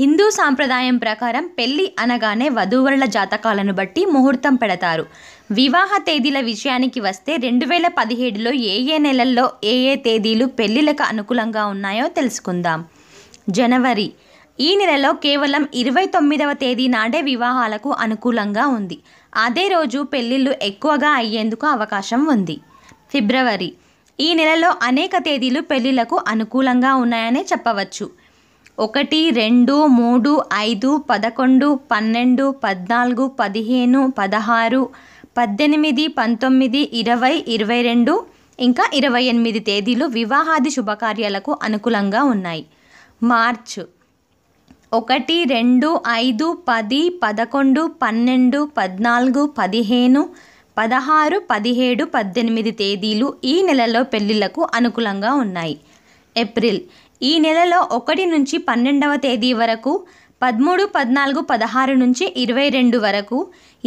హిందూ సాంప్రదాయం ప్రకారం పెళ్లి అనగానే వధూవరుల జాతకాలను బట్టి ముహూర్తం పెడతారు వివాహ తేదీల విషయానికి వస్తే రెండు వేల పదిహేడులో ఏ ఏ నెలల్లో ఏ ఏ తేదీలు పెళ్లిలకు అనుకూలంగా ఉన్నాయో తెలుసుకుందాం జనవరి ఈ నెలలో కేవలం ఇరవై తొమ్మిదవ తేదీ నాడే వివాహాలకు అనుకూలంగా ఉంది అదే రోజు పెళ్లిళ్ళు ఎక్కువగా అయ్యేందుకు అవకాశం ఉంది ఫిబ్రవరి ఈ నెలలో అనేక తేదీలు పెళ్లిలకు అనుకూలంగా ఉన్నాయనే చెప్పవచ్చు ఒకటి రెండు మూడు ఐదు పదకొండు పన్నెండు పద్నాలుగు పదిహేను పదహారు పద్దెనిమిది పంతొమ్మిది ఇరవై ఇరవై రెండు ఇంకా ఇరవై ఎనిమిది తేదీలు వివాహాది శుభకార్యాలకు అనుకూలంగా ఉన్నాయి మార్చ్ ఒకటి రెండు ఐదు పది పదకొండు పన్నెండు పద్నాలుగు పదిహేను పదహారు పదిహేడు పద్దెనిమిది తేదీలు ఈ నెలలో పెళ్లిళ్లకు అనుకూలంగా ఉన్నాయి ఏప్రిల్ ఈ నెలలో ఒకటి నుంచి పన్నెండవ తేదీ వరకు పదమూడు పద్నాలుగు పదహారు నుంచి ఇరవై రెండు వరకు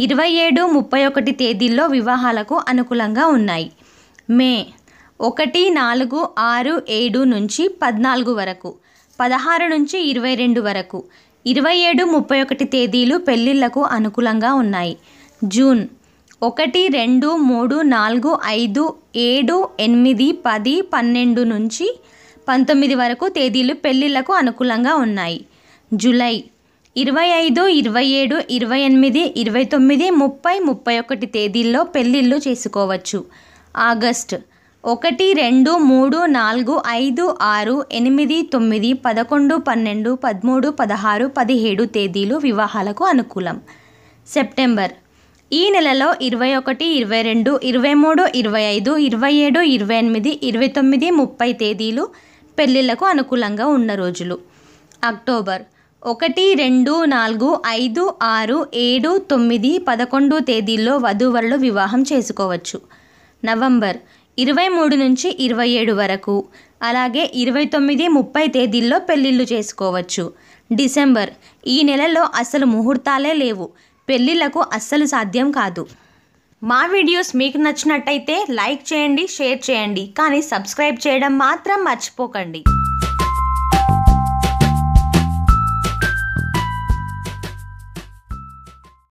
ఇరవై ఏడు ముప్పై ఒకటి తేదీల్లో వివాహాలకు అనుకూలంగా ఉన్నాయి మే ఒకటి నాలుగు ఆరు ఏడు నుంచి పద్నాలుగు వరకు పదహారు నుంచి ఇరవై రెండు వరకు ఇరవై ఏడు ముప్పై ఒకటి తేదీలు పెళ్ళిళ్ళకు అనుకూలంగా ఉన్నాయి జూన్ ఒకటి రెండు మూడు నాలుగు ఐదు ఏడు ఎనిమిది పది పన్నెండు నుంచి పంతొమ్మిది వరకు తేదీలు పెళ్లిళ్లకు అనుకూలంగా ఉన్నాయి జూలై ఇరవై ఐదు ఇరవై ఏడు ఇరవై ఎనిమిది ఇరవై తొమ్మిది ముప్పై ముప్పై ఒకటి తేదీల్లో పెళ్లిళ్ళు చేసుకోవచ్చు ఆగస్ట్ ఒకటి రెండు మూడు నాలుగు ఐదు ఆరు ఎనిమిది తొమ్మిది పదకొండు పన్నెండు పదమూడు పదహారు పదిహేడు తేదీలు వివాహాలకు అనుకూలం సెప్టెంబర్ ఈ నెలలో ఇరవై ఒకటి ఇరవై రెండు ఇరవై మూడు ఇరవై ఐదు ఇరవై ఏడు ఇరవై ఎనిమిది ఇరవై తొమ్మిది ముప్పై తేదీలు పెళ్ళిళ్ళకు అనుకూలంగా ఉన్న రోజులు అక్టోబర్ ఒకటి రెండు నాలుగు ఐదు ఆరు ఏడు తొమ్మిది పదకొండు తేదీల్లో వధూవరులు వివాహం చేసుకోవచ్చు నవంబర్ ఇరవై మూడు నుంచి ఇరవై ఏడు వరకు అలాగే ఇరవై తొమ్మిది ముప్పై తేదీల్లో పెళ్ళిళ్ళు చేసుకోవచ్చు డిసెంబర్ ఈ నెలలో అసలు ముహూర్తాలే లేవు పెళ్ళిళ్ళకు అస్సలు సాధ్యం కాదు మా వీడియోస్ మీకు నచ్చినట్టయితే లైక్ చేయండి షేర్ చేయండి కానీ సబ్స్క్రైబ్ చేయడం మాత్రం మర్చిపోకండి